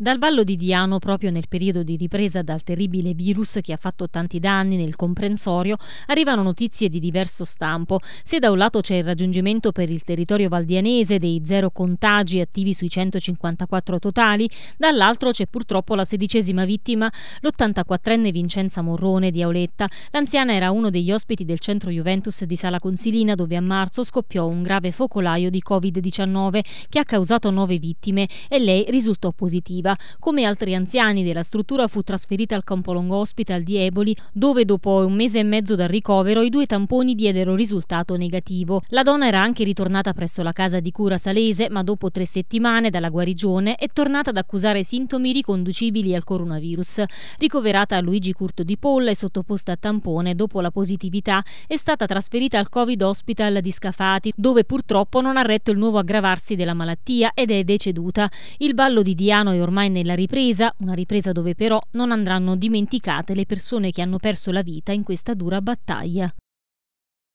Dal ballo di Diano, proprio nel periodo di ripresa dal terribile virus che ha fatto tanti danni nel comprensorio, arrivano notizie di diverso stampo. Se da un lato c'è il raggiungimento per il territorio valdianese dei zero contagi attivi sui 154 totali, dall'altro c'è purtroppo la sedicesima vittima, l'84enne Vincenza Morrone di Auletta. L'anziana era uno degli ospiti del centro Juventus di Sala Consilina, dove a marzo scoppiò un grave focolaio di Covid-19 che ha causato nove vittime e lei risultò positiva lavorativa. Come altri anziani della struttura fu trasferita al Campolongo Hospital di Eboli, dove dopo un mese e mezzo dal ricovero i due tamponi diedero risultato negativo. La donna era anche ritornata presso la casa di cura salese, ma dopo tre settimane dalla guarigione è tornata ad accusare sintomi riconducibili al coronavirus. Ricoverata a Luigi Curto di Polla e sottoposta a tampone dopo la positività, è stata trasferita al Covid Hospital di Scafati, dove purtroppo non ha retto il nuovo aggravarsi della malattia ed è deceduta. Il ballo di Diano è ormai ormai nella ripresa, una ripresa dove però non andranno dimenticate le persone che hanno perso la vita in questa dura battaglia.